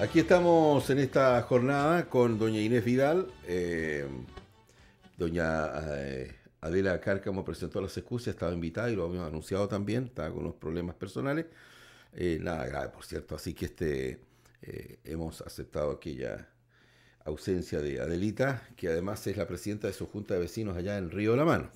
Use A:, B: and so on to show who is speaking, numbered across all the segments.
A: Aquí estamos en esta jornada con doña Inés Vidal. Eh, doña eh, Adela Cárcamo presentó las excusas, estaba invitada y lo habíamos anunciado también, estaba con unos problemas personales. Eh, nada grave, por cierto. Así que este, hemos aceptado aquella ausencia de Adelita, que además es la presidenta de su junta de vecinos allá en Río de la Mano.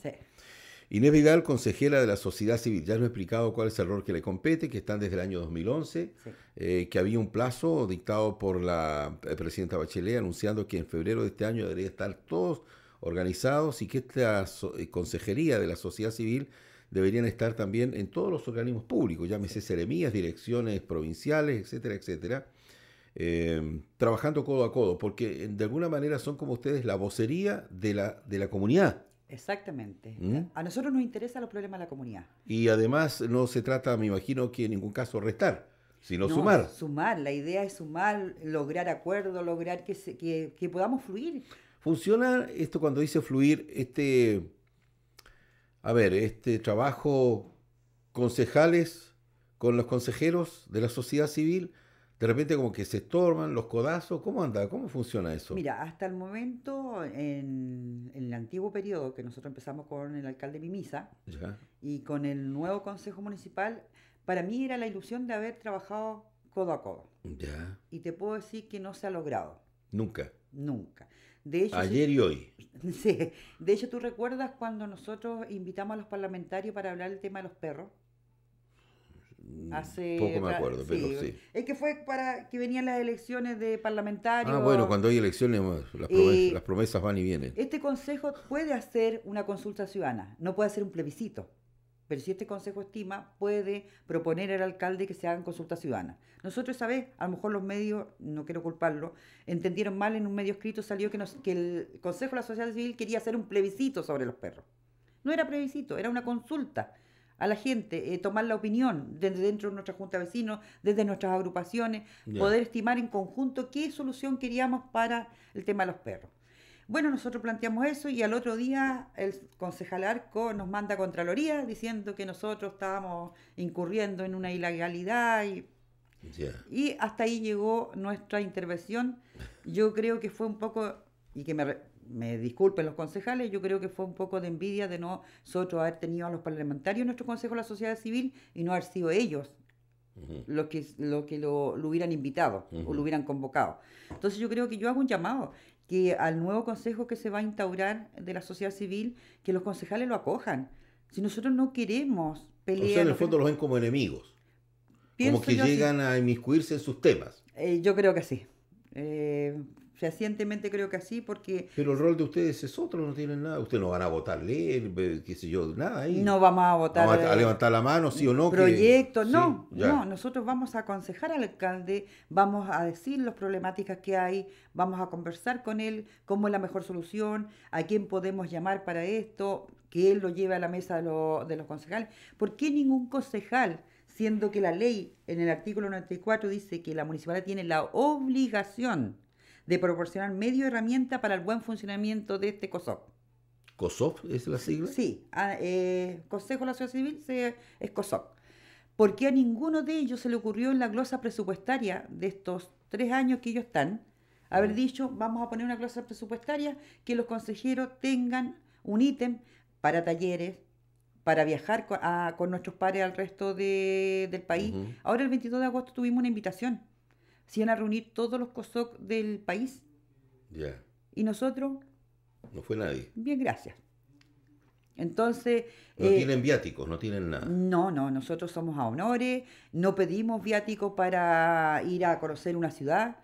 A: Inés Vidal, consejera de la sociedad civil. Ya lo he explicado cuál es el rol que le compete, que están desde el año 2011, eh, que había un plazo dictado por la eh, presidenta Bachelet anunciando que en febrero de este año debería estar todos organizados y que esta eh, consejería de la sociedad civil deberían estar también en todos los organismos públicos, llámese seremías, direcciones provinciales, etcétera, etcétera, em, trabajando codo a codo, porque de alguna manera son como ustedes la vocería de la, de la comunidad.
B: Exactamente. ¿Mm? A nosotros nos interesan los problemas de la comunidad.
A: Y además no se trata, me imagino, que en ningún caso restar, sino sumar.
B: Sumar, la idea es sumar, lograr acuerdos, lograr que, que podamos fluir.
A: ¿Funciona esto cuando dice fluir, este, a ver, este trabajo concejales con los consejeros de la sociedad civil? de repente como que se estorban los codazos. ¿Cómo anda? ¿Cómo funciona eso?
B: Mira, hasta el momento, en, el antiguo periodo que nosotros empezamos con el alcalde Mimisa y con el nuevo Consejo Municipal, para mí era la ilusión de haber trabajado codo a codo. Ya. Y te puedo decir que no se ha logrado.
A: Nunca. Nunca.
B: De hecho, Ayer y hoy. Sí. De hecho, ¿tú recuerdas cuando nosotros invitamos a los parlamentarios para hablar del tema de los perros? Hace, mm, poco me acuerdo, pero sí. Es que fue para que venían las elecciones de parlamentarios. Ah, bueno, cuando
A: hay elecciones las promesas, van y vienen.
B: Este consejo puede hacer una consulta ciudadana, no puede hacer un plebiscito. Pero si este consejo estima, puede proponer al alcalde que se hagan consulta ciudadana, Nosotros, vez A lo mejor los medios, no quiero culparlo, entendieron mal, en un medio escrito salió que, que el Consejo de la Sociedad Civil quería hacer un plebiscito sobre los perros. No era plebiscito, era una consulta a la gente, eh, tomar la opinión desde dentro de nuestra junta de vecinos, desde nuestras agrupaciones, poder estimar en conjunto qué solución queríamos para el tema de los perros. Bueno, nosotros planteamos eso y al otro día el concejal Arco nos manda Contraloría diciendo que nosotros estábamos incurriendo en una ilegalidad y, y hasta ahí llegó nuestra intervención. Yo creo que fue un poco, y que me me disculpen los concejales, yo creo que fue un poco de envidia de nosotros haber tenido a los parlamentarios en nuestro Consejo de la Sociedad Civil y no haber sido ellos los que, lo, hubieran invitado o lo hubieran convocado. Entonces yo creo que yo hago un llamado que al nuevo consejo que se va a instaurar de la sociedad civil, que los concejales lo acojan. Si nosotros no queremos pelear... O sea, en el fondo
A: los ven como enemigos.
B: Como que llegan
A: a inmiscuirse en sus temas.
B: Eh, yo creo que sí. Eh, fehacientemente creo que así, porque...
A: Pero el rol de ustedes es otro, no tienen nada. Ustedes no van a votar ley, qué sé yo, nada ahí.
B: No vamos a votar. a, eh, levantar
A: la mano, sí o no. Proyecto, no, no.
B: Nosotros vamos a aconsejar al alcalde, vamos a decir las problemáticas que hay, vamos a conversar con él, cómo es la mejor solución, a quién podemos llamar para esto, que él lo lleve a la mesa de, de los concejales. ¿Por qué ningún concejal? siendo que la ley en el artículo 94 dice que la municipalidad tiene la obligación de proporcionar medio herramienta para el buen funcionamiento de este cosoc
A: ¿COSOC es la sigla? Sí,
B: ah, eh, Consejo de la Ciudad Civil se, es COSOP. Porque a ninguno de ellos se le ocurrió en la glosa presupuestaria de estos tres años que ellos están haber ah. dicho, vamos a poner una glosa presupuestaria que los consejeros tengan un ítem para talleres, para viajar con, nuestros pares al resto de, del país. Ahora el 22 de agosto tuvimos una invitación se a reunir todos los COSOC del país. Ya. Y nosotros. No fue nadie. Bien, gracias. Entonces. No eh, tienen
A: viáticos, no tienen nada.
B: No, no, nosotros somos a honores, no pedimos viáticos para ir a conocer una ciudad.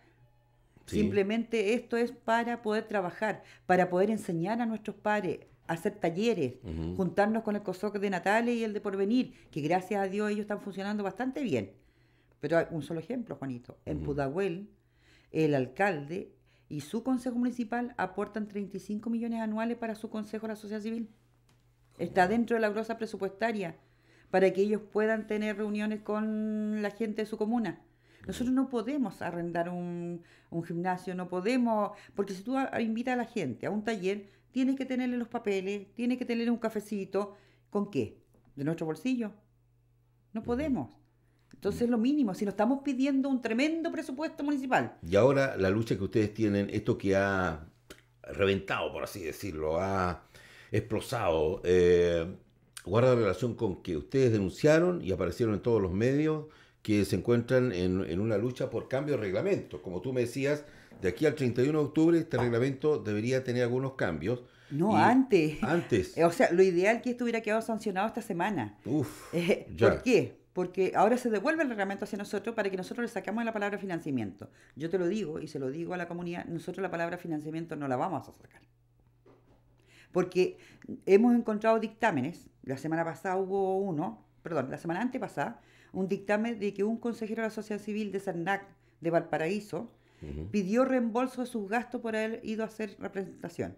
B: Simplemente esto es para poder trabajar, para poder enseñar a nuestros padres, hacer talleres, juntarnos con el COSOC de Natales y el de Porvenir, que gracias a Dios ellos están funcionando bastante bien. Pero hay un solo ejemplo, Juanito. En Pudahuel, el alcalde y su consejo municipal aportan 35 millones anuales para su consejo de la sociedad civil. Está dentro de la grosa presupuestaria para que ellos puedan tener reuniones con la gente de su comuna. Nosotros no podemos arrendar un, gimnasio, no podemos, porque si tú invitas a la gente a un taller, tienes que tenerle los papeles, tienes que tenerle un cafecito, ¿con qué? ¿De nuestro bolsillo? No podemos. Entonces mm. es lo mínimo, si no estamos pidiendo un tremendo presupuesto municipal.
A: Y ahora la lucha que ustedes tienen, esto que ha reventado, por así decirlo, ha explosado, eh, guarda relación con que ustedes denunciaron y aparecieron en todos los medios que se encuentran en, una lucha por cambio de reglamento. Como tú me decías, de aquí al 31 de octubre este reglamento debería tener algunos cambios. No, antes. Antes. O sea, lo ideal que estuviera quedado sancionado esta semana.
B: Uf. Eh, ¿Por qué? porque ahora se devuelve el reglamento hacia nosotros para que nosotros le sacamos la palabra financiamiento. Yo te lo digo y se lo digo a la comunidad, nosotros la palabra financiamiento no la vamos a sacar. Porque hemos encontrado dictámenes, la semana pasada hubo uno, perdón, la semana antepasada, un dictamen de que un consejero de la sociedad civil de Sarnac de Valparaíso pidió reembolso de sus gastos por haber ido a hacer representación.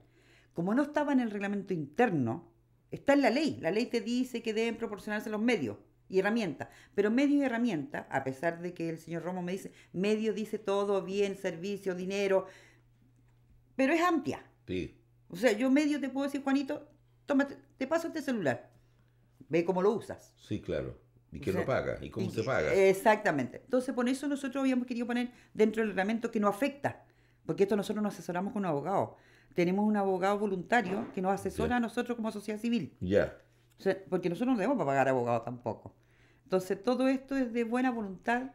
B: Como no estaba en el reglamento interno, está en la ley, la ley te dice que deben proporcionarse los medios y herramienta. Pero medio y herramienta, a pesar de que el señor Romo me dice, medio dice todo, bien, servicio, dinero, pero es amplia.
A: Sí. O
B: sea, yo medio te puedo decir, Juanito, tómate, te paso este celular, ve cómo lo usas.
A: Sí, claro. ¿Y que lo paga? ¿Y cómo se paga?
B: Exactamente. Entonces, por eso nosotros habíamos querido poner dentro del reglamento que no afecta, porque esto nosotros nos asesoramos con un abogado. Tenemos un abogado voluntario que nos asesora a nosotros como sociedad civil. Ya porque nosotros no debemos pagar abogados tampoco. Entonces, todo esto es de buena voluntad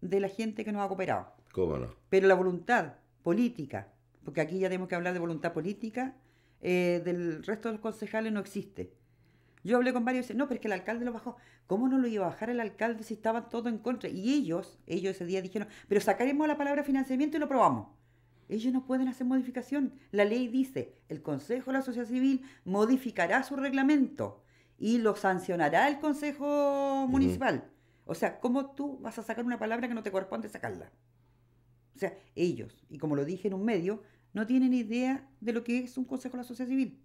B: de la gente que nos ha cooperado. ¿Cómo no? Pero la voluntad política, porque aquí ya tenemos que hablar de voluntad política, eh, del resto de los concejales no existe. Yo hablé con varios y no, pero es que el alcalde lo bajó. ¿Cómo no lo iba a bajar el alcalde si estaban todos en contra? Y ellos, ellos ese día dijeron, pero sacaremos la palabra financiamiento y lo probamos. Ellos no pueden hacer modificación. La ley dice, el Consejo de la Sociedad Civil modificará su reglamento y lo sancionará el Consejo Municipal. O sea, ¿cómo tú vas a sacar una palabra que no te corresponde sacarla? O sea, ellos, y como lo dije en un medio, no tienen idea de lo que es un Consejo de la Sociedad Civil.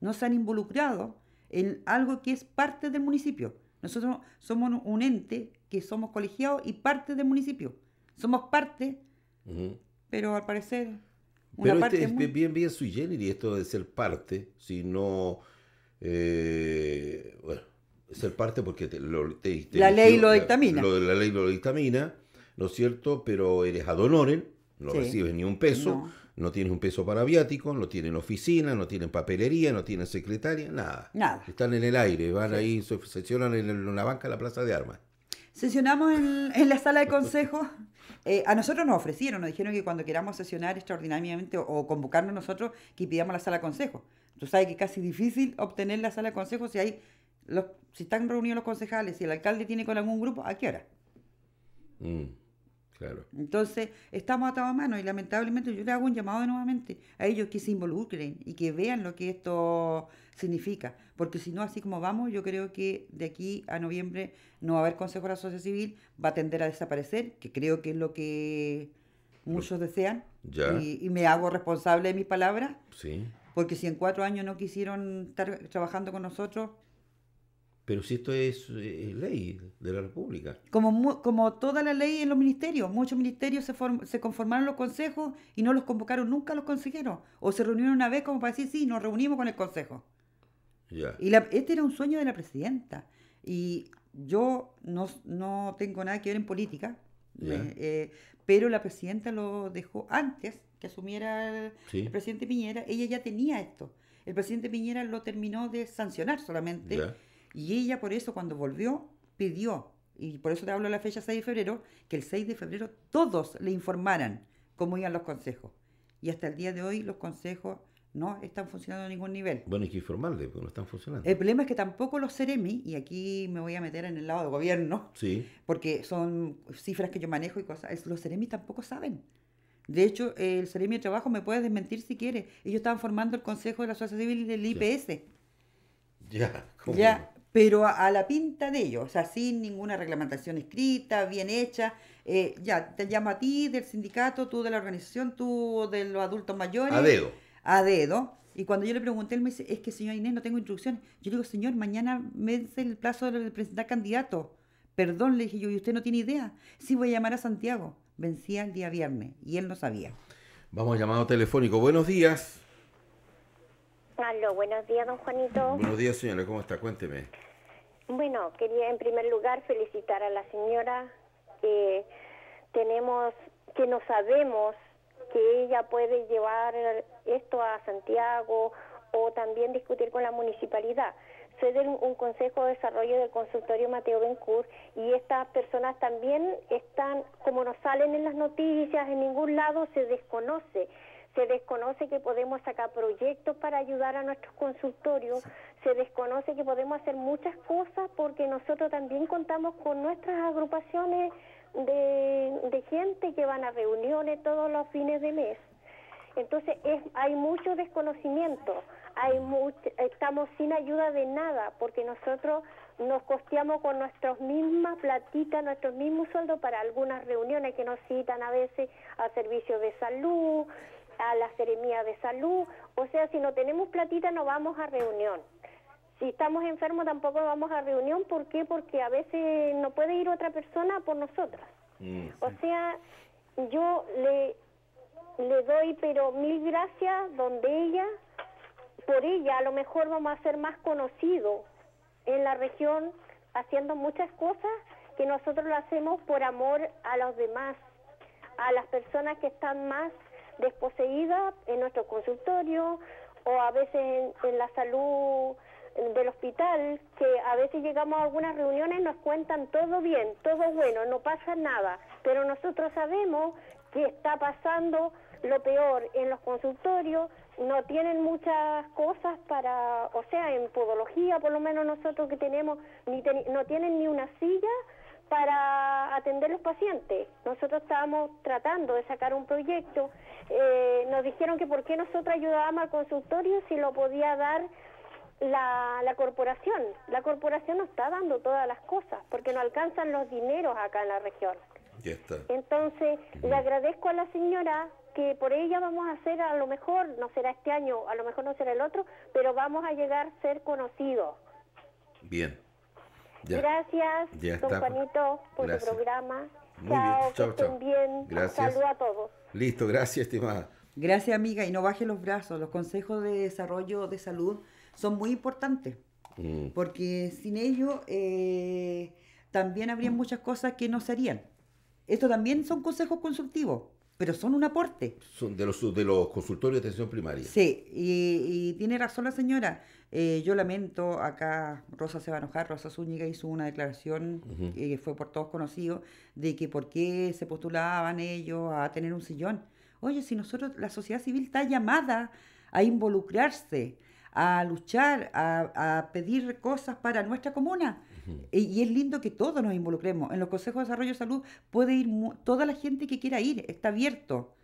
B: No se han involucrado en algo que es parte del municipio. Nosotros somos un ente que somos colegiados y parte del municipio. Somos parte, pero al parecer... pero este es
A: bien, bien sui generis esto de ser parte, si no eh, bueno, ser parte porque lo, la ley lo dictamina. La, ley lo dictamina, ¿no es cierto? Pero eres ad no recibes ni un peso, no. tienes un peso para viático no tienen oficina, no tienen papelería, no tienen secretaria, nada. Nada. Están en el aire, van ahí, se sesionan en una banca en la Plaza de Armas.
B: Sesionamos en, la sala de consejo. Eh, a nosotros nos ofrecieron, nos dijeron que cuando queramos sesionar extraordinariamente o, o convocarnos nosotros, que pidamos la sala de consejo. Tú sabes que es casi difícil obtener la sala de consejo si hay si están reunidos los concejales, si el alcalde tiene con algún grupo, ¿a qué hora?
A: Mm, claro.
B: Entonces, estamos atados a mano y lamentablemente yo le hago un llamado nuevamente a ellos que se involucren y que vean lo que esto significa, porque si no, así como vamos, yo creo que de aquí a noviembre no va a haber Consejo de la Sociedad Civil, va a tender a desaparecer, que creo que es lo que muchos desean, ya. Y, y, me hago responsable de mis palabras. Sí. Porque si en cuatro años no quisieron estar trabajando con nosotros...
A: Pero si esto es, ley de la República.
B: Como, como toda la ley en los ministerios, muchos ministerios se, form, se conformaron los consejos y no los convocaron nunca a los consejeros. O se reunieron una vez como para decir, sí, nos reunimos con el consejo. Y este era un sueño de la presidenta. Y yo no, tengo nada que ver en política, eh, eh, pero la presidenta lo dejó antes que asumiera el presidente Piñera, ella ya tenía esto. El presidente Piñera lo terminó de sancionar solamente. Y ella por eso cuando volvió pidió, y por eso te hablo de la fecha 6 de febrero, que el 6 de febrero todos le informaran cómo iban los consejos. Y hasta el día de hoy los consejos no están funcionando a ningún nivel.
A: Bueno, hay que informarle, porque no están funcionando. El
B: problema es que tampoco los CEREMI, y aquí me voy a meter en el lado del gobierno, sí. porque son cifras que yo manejo y cosas, los CEREMI tampoco saben. De hecho, el Seremi de Trabajo me puede desmentir si quiere. Ellos estaban formando el Consejo de la Sociedad Civil y del IPS. Ya, ¿cómo? Ya, pero a, la pinta de ellos, o sea, sin ninguna reglamentación escrita, bien hecha. Eh, ya, te llamo a ti del sindicato, tú de la organización, tú de los adultos mayores. A dedo. A dedo. Y cuando yo le pregunté, él me dice, es que señor Inés, no tengo instrucciones. Yo le digo, señor, mañana vence el plazo de presentar candidato. Perdón, le dije yo, y usted no tiene idea. Sí, voy a llamar a Santiago. Vencía el día viernes y él no sabía.
A: Vamos a llamado telefónico. Buenos días.
C: Aló, buenos días, don Juanito. Buenos
A: días, señora. ¿Cómo está? Cuénteme.
C: Bueno, quería en primer lugar felicitar a la señora que tenemos, que no sabemos que ella puede llevar esto a Santiago o también discutir con la municipalidad soy un consejo de desarrollo del consultorio Mateo Bencourt y estas personas también están, como nos salen en las noticias, en ningún lado se desconoce. Se desconoce que podemos sacar proyectos para ayudar a nuestros consultorios, se desconoce que podemos hacer muchas cosas porque nosotros también contamos con nuestras agrupaciones de, gente que van a reuniones todos los fines de mes. Entonces hay mucho desconocimiento estamos sin ayuda de nada, porque nosotros nos costeamos con nuestras mismas platitas, nuestros mismos sueldos para algunas reuniones que nos citan a veces a servicios de salud, a la seremía de salud. O sea, si no tenemos platita no vamos a reunión. Si estamos enfermos tampoco vamos a reunión. ¿Por qué? Porque a veces no puede ir otra persona por nosotras. Mm, o sea, yo le, le doy pero mil gracias donde ella por ella a lo mejor vamos a ser más conocidos en la región haciendo muchas cosas que nosotros lo hacemos por amor a los demás, a las personas que están más desposeídas en nuestro consultorio o a veces en, la salud del hospital, que a veces llegamos a algunas reuniones, nos cuentan todo bien, todo bueno, no pasa nada, pero nosotros sabemos que está pasando lo peor en los consultorios, no tienen muchas cosas para, o sea, en podología, por lo menos nosotros que tenemos, ni no tienen ni una silla para atender los pacientes. Nosotros estábamos tratando de sacar un proyecto, eh, nos dijeron que por qué nosotros ayudábamos al consultorio si lo podía dar la, corporación. La corporación nos está dando todas las cosas porque no alcanzan los dineros acá en la región. Ya está. Entonces, le agradezco a la señora que por ella vamos a hacer a lo mejor, no será este año, a lo mejor no será el otro, pero vamos a llegar a ser conocidos. Bien. Gracias, Juanito, por el programa.
A: Muy bien. que estén bien. a todos. Listo, gracias, estimada.
B: Gracias, amiga. Y no baje los brazos. Los consejos de desarrollo de salud son muy importantes. Mm. Porque sin ellos eh, también habrían muchas cosas que no serían Esto también son consejos
A: consultivos pero son un aporte. Son de los, de los consultorios de atención primaria.
B: Sí, y, tiene razón la señora. Eh, yo lamento, acá Rosa se va a enojar, Rosa Zúñiga hizo una declaración eh, que fue por todos conocidos, de que por qué se postulaban ellos a tener un sillón. Oye, si nosotros, la sociedad civil está llamada a involucrarse, a luchar, a, a pedir cosas para nuestra comuna y es lindo que todos nos involucremos. En los consejos de desarrollo de salud puede ir toda la gente que quiera ir, está abierto.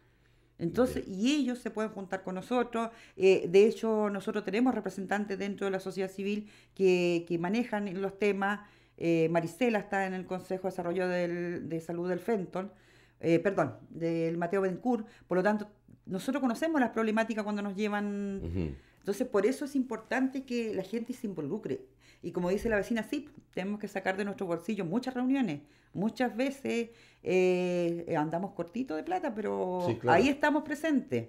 B: Entonces, y ellos se pueden juntar con nosotros. Eh, de hecho, nosotros tenemos representantes dentro de la sociedad civil que, manejan los temas. Eh, Marisela está en el Consejo de Desarrollo de Salud del Fenton, eh, perdón, del Mateo Bencourt. Por lo tanto, nosotros conocemos las problemáticas cuando nos llevan entonces, por eso es importante que la gente se involucre. Y como dice la vecina, sí, tenemos que sacar de nuestro bolsillo muchas reuniones. Muchas veces eh, andamos cortito de plata, pero ahí estamos presentes.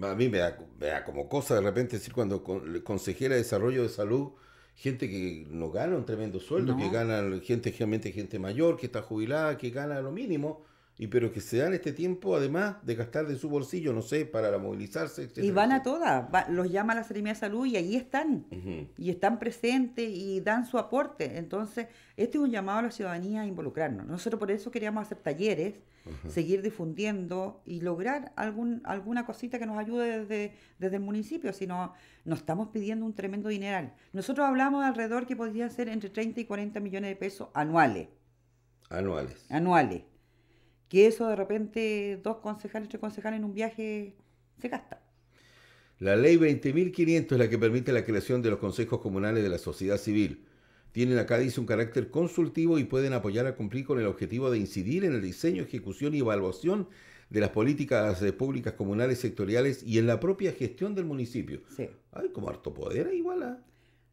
A: A mí me da, como cosa de repente decir cuando consejera de desarrollo de salud, gente que no gana un tremendo sueldo, que gana gente, generalmente gente mayor, que está jubilada, que gana lo mínimo y pero que se dan este tiempo además de gastar de su bolsillo, no sé, para movilizarse, Y
B: van a todas, los llama la Serenidad de Salud y ahí están, y están presentes y dan su aporte. Entonces, este es un llamado a la ciudadanía a involucrarnos. Nosotros por eso queríamos hacer talleres, seguir difundiendo y lograr algún, alguna cosita que nos ayude desde, desde el municipio, si no, nos estamos pidiendo un tremendo dineral. Nosotros hablamos de alrededor que podría ser entre 30 y 40 millones de pesos anuales. Anuales. Anuales que eso de repente dos concejales, tres concejales en un viaje se gasta.
A: La ley 20.500 es la que permite la creación de los consejos comunales de la sociedad civil. Tienen acá, dice, un carácter consultivo y pueden apoyar a cumplir con el objetivo de incidir en el diseño, ejecución y evaluación de las políticas eh, públicas comunales sectoriales y en la propia gestión del municipio. Sí. Hay como harto poder igual. ¿ah?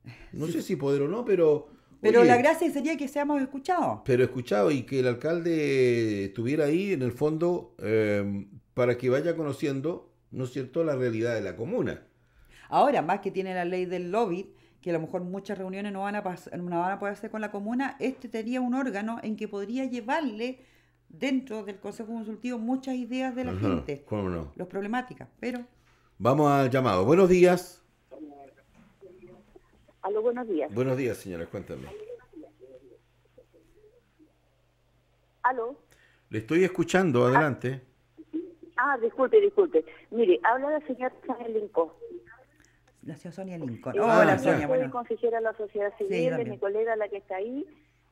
A: No sé si poder o no, pero pero la gracia
B: sería que seamos escuchados.
A: Pero escuchados y que el alcalde estuviera ahí en el fondo em, para que vaya conociendo, ¿no es cierto?, la realidad de la comuna.
B: Ahora, más que tiene la ley del lobby, que a lo mejor muchas reuniones no van a, no van a poder hacer con la comuna, este tenía un órgano en que podría llevarle dentro del Consejo Consultivo muchas ideas de la gente, cómo no. los problemáticas, pero...
A: Vamos al llamado. Buenos días.
D: Aló, buenos días. Buenos días,
A: señora, cuéntame. Aló. Le estoy escuchando, ah, adelante.
D: Ah, disculpe, disculpe. Mire, habla la señora Sonia Lincoln.
B: La señora Sonia Lincoln. Eh, Hola, ah, Sonia. Soy
D: consejera de la sociedad civil, de mi colega la que está ahí.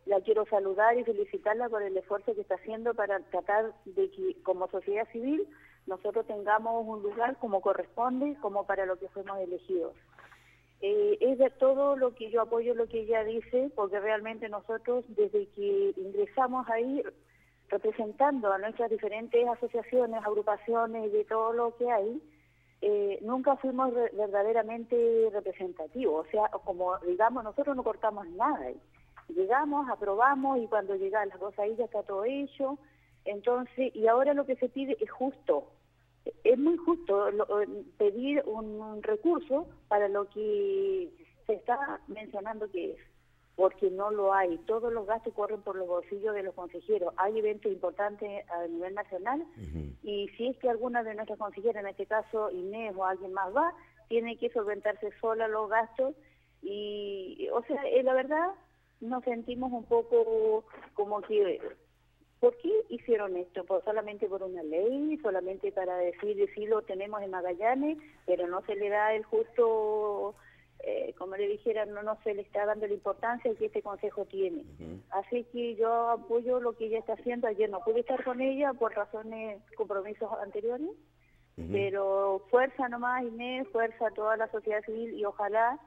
D: La quiero saludar y felicitarla por el esfuerzo que está haciendo para tratar de que como sociedad civil nosotros tengamos un lugar como corresponde, como para lo que fuimos elegidos. Eh, es de todo lo que yo apoyo lo que ella dice, porque realmente nosotros desde que ingresamos ahí, representando a nuestras diferentes asociaciones, agrupaciones, de todo lo que hay, eh, nunca fuimos verdaderamente representativos. O sea, como digamos, nosotros no cortamos nada. Ahí. Llegamos, aprobamos y cuando llegan las cosas ahí ya está todo hecho. Entonces, y ahora lo que se pide es justo, es muy justo pedir un, recurso para lo que se está mencionando que es, porque no lo hay. Todos los gastos corren por los bolsillos de los consejeros. Hay eventos importantes a nivel nacional y si es que alguna de nuestras consejeras, en este caso Inés o alguien más va, tiene que solventarse sola los gastos y, o sea, eh, la verdad nos sentimos un poco como que ¿Por qué hicieron esto? ¿Por, ¿Solamente por una ley? ¿Solamente para decir, sí lo tenemos en Magallanes, pero no se le da el justo, eh, como le dijera, no, no se le está dando la importancia que este consejo tiene? Así que yo apoyo lo que ella está haciendo. Ayer no pude estar con ella por razones, compromisos anteriores, pero fuerza nomás, Inés, fuerza a toda la sociedad civil y ojalá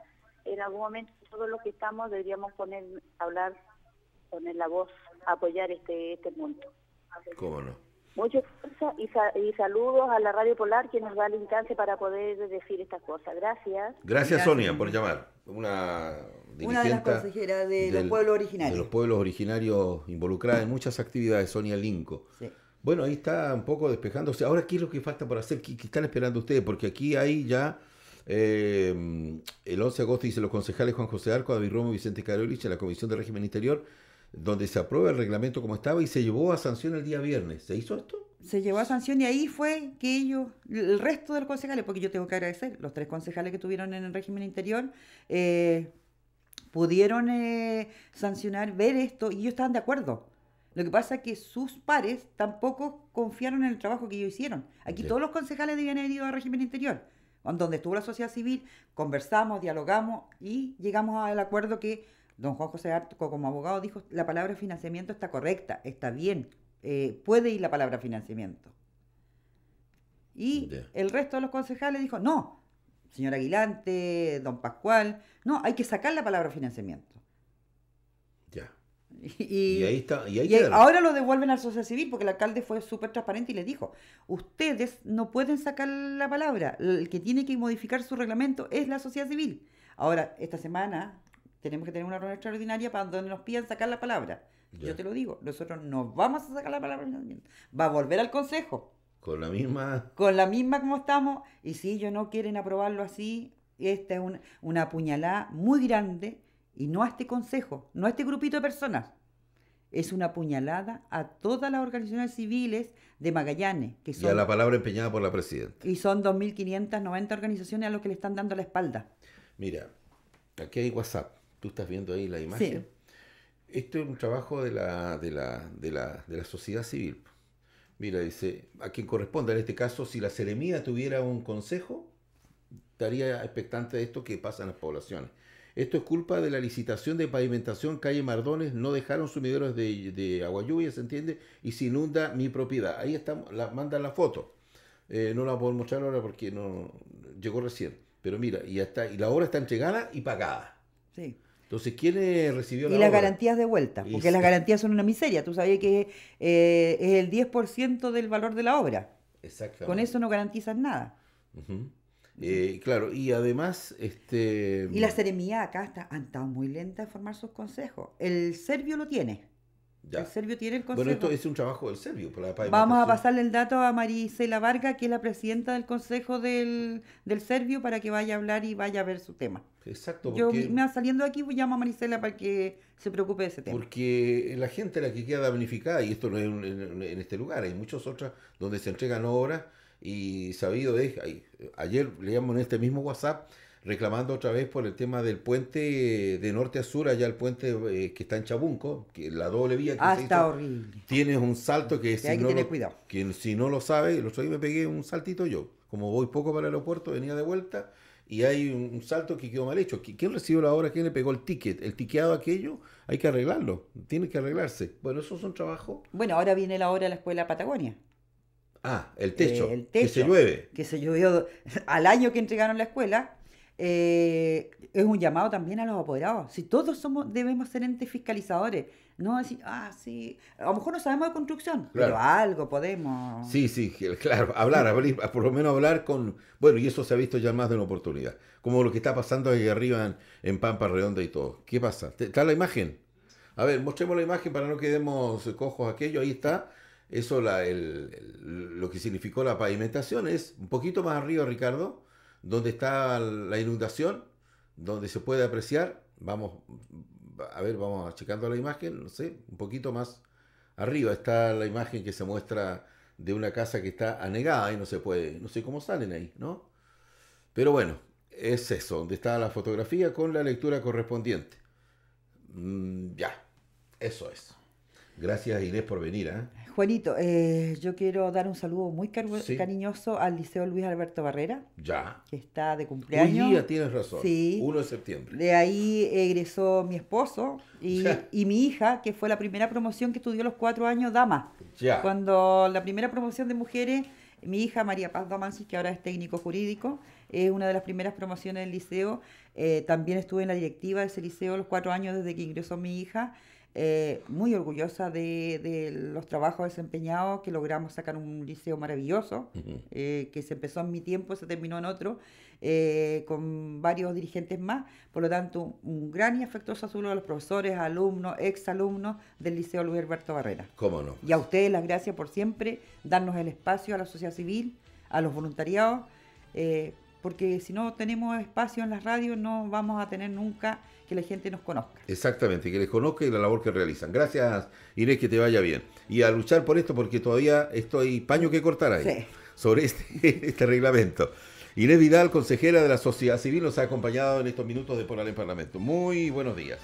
D: en algún momento todos los que estamos deberíamos poner, hablar poner la voz, apoyar este, este punto. ¿Cómo no? Muchas gracias y, saludos a la Radio Polar que nos da el alcance para poder decir estas cosas. Gracias.
A: Gracias, Sonia por llamar. Una, de las
D: consejeras de los pueblos
A: originarios. De los pueblos originarios involucradas en muchas actividades, Sonia Linco. Bueno, ahí está un poco despejándose. Ahora, ¿qué es lo que falta por hacer? ¿Qué, están esperando ustedes? Porque aquí hay ya... Eh, el 11 de agosto dice los concejales Juan José Arco, David Romo, Vicente Carolich en la Comisión de Régimen Interior donde se aprueba el reglamento como estaba y se llevó a sanción el día viernes. ¿Se hizo esto? Se
B: llevó a sanción y ahí fue que ellos, el resto de los concejales, porque yo tengo que agradecer, los tres concejales que tuvieron en el régimen interior, eh, pudieron eh, sancionar, ver esto y ellos estaban de acuerdo. Lo que pasa es que sus pares tampoco confiaron en el trabajo que ellos hicieron. Aquí todos los concejales debían haber ido al régimen interior, donde estuvo la sociedad civil, conversamos, dialogamos y llegamos al acuerdo que Don Juan José Arco como abogado dijo, la palabra financiamiento está correcta, está bien, eh, puede ir la palabra financiamiento. Y el resto de los concejales dijo, no, señor Aguilante, don Pascual, no, hay que sacar la palabra financiamiento.
A: Ya. Y, ahí está. y ahora
B: lo devuelven a la sociedad civil porque el alcalde fue súper transparente y le dijo, ustedes no pueden sacar la palabra, el que tiene que modificar su reglamento es la sociedad civil. Ahora, esta semana tenemos que tener una reunión extraordinaria para donde nos pidan sacar la palabra. Yo te lo digo, nosotros no vamos a sacar la palabra. Va a volver al Consejo. Con la misma. Con la misma como estamos. Y si ellos no quieren aprobarlo así, esta es una, apuñalada puñalada muy grande. Y no a este Consejo, no a este grupito de personas. Es una puñalada a todas las organizaciones civiles de Magallanes. Que son, y a la palabra
A: empeñada por la presidenta.
B: Y son 2.590 organizaciones a los que le están dando la espalda.
A: Mira, aquí hay WhatsApp tú estás viendo ahí la imagen. Esto es un trabajo de la, de la, sociedad civil. Mira, dice, a quien corresponda, en este caso, si la seremía tuviera un consejo, estaría expectante de esto que pasa en las poblaciones. Esto es culpa de la licitación de pavimentación calle Mardones, no dejaron sumideros de, de agua lluvia, ¿se entiende? Y se inunda mi propiedad. Ahí está, la, mandan la foto. Eh, no la puedo mostrar ahora porque no llegó recién. Pero mira, y, está, y la obra está entregada y pagada. Sí. Entonces, ¿quién recibió la Y las garantías
B: de vuelta, porque las garantías son una miseria. Tú sabías que eh, es el 10% del valor de
A: la obra. Exactamente. Con
B: eso no garantizas nada.
A: Eh, claro, y además... este Y la
B: seremía acá está, han estado muy lenta en formar sus consejos. El serbio lo tiene. El Servio tiene el consejo. Bueno, esto es
A: un trabajo del Servio. Vamos a pasarle
B: el dato a Marisela Varga, que es la presidenta del consejo del, del serbio, para que vaya a hablar y vaya a ver su tema.
A: Exacto. Yo me
B: saliendo de aquí pues llamo a Marisela para que se preocupe de ese tema.
A: Porque la gente la que queda damnificada, y esto no es en, este lugar, hay muchas otras donde se entregan obras y sabido es, ayer leíamos en este mismo WhatsApp reclamando otra vez por el tema del puente eh, de norte a sur, allá el puente eh, que está en Chabunco, que la doble vía que ah, está horrible. Tienes un salto que, si, no lo, cuidado. si no lo sabe el otro día me pegué un saltito yo. Como voy poco para el aeropuerto, venía de vuelta y hay un, salto que quedó mal hecho. ¿Quién recibió la obra? ¿Quién le pegó el ticket? El tiqueado aquello, hay que arreglarlo, tiene que arreglarse. Bueno, eso es un trabajo. Bueno, ahora viene la hora de la Escuela Patagonia. Ah, el techo, eh, el techo, que se llueve.
B: Que se llovió al año que entregaron la escuela, eh, es un llamado también a los apoderados. Si todos somos, debemos ser entes fiscalizadores. No decir, ah, sí, a lo mejor no sabemos de construcción, pero algo podemos.
A: Sí, sí, claro, hablar, por lo menos hablar con. Bueno, y eso se ha visto ya más de una oportunidad. Como lo que está pasando ahí arriba en, Pampa Redonda y todo. ¿Qué pasa? ¿Está la imagen? A ver, mostremos la imagen para no quedemos cojos aquello. Ahí está. Eso la, el, lo que significó la pavimentación es un poquito más arriba, Ricardo donde está la inundación, donde se puede apreciar, vamos, a ver, vamos achicando la imagen, no sé, un poquito más arriba está la imagen que se muestra de una casa que está anegada y no se puede, no sé cómo salen ahí, ¿no? Pero bueno, es eso, donde está la fotografía con la lectura correspondiente. Mm, ya, eso es. Gracias Inés por venir. ¿eh?
B: Juanito, eh, yo quiero dar un saludo muy cariñoso al Liceo Luis Alberto Barrera. Ya. Que está de cumpleaños. Hoy día tienes razón. Sí. 1 de septiembre. De ahí egresó mi esposo y, mi hija, que fue la primera promoción que estudió los cuatro años Dama. Ya. Cuando la primera promoción de mujeres, mi hija María Paz Domansis, que ahora es técnico jurídico, es una de las primeras promociones del liceo. Eh, también estuve en la directiva de ese liceo los cuatro años desde que ingresó mi hija. Eh, muy orgullosa de, los trabajos desempeñados, que logramos sacar un liceo maravilloso, eh, que se empezó en mi tiempo, se terminó en otro, eh, con varios dirigentes más. Por lo tanto, un gran y afectuoso saludo a los profesores, alumnos, exalumnos del Liceo Luis Alberto Barrera. ¿Cómo no? Y a ustedes las gracias por siempre darnos el espacio a la sociedad civil, a los voluntariados porque si no tenemos espacio en las radios no vamos a tener nunca que la gente nos conozca.
A: Exactamente, que les conozca y la labor que realizan. Gracias Inés, que te vaya bien. Y a luchar por esto porque todavía esto hay paño que cortar ahí sobre este, este, reglamento. Inés Vidal, consejera de la sociedad civil, nos ha acompañado en estos minutos de Por en Parlamento. Muy buenos días.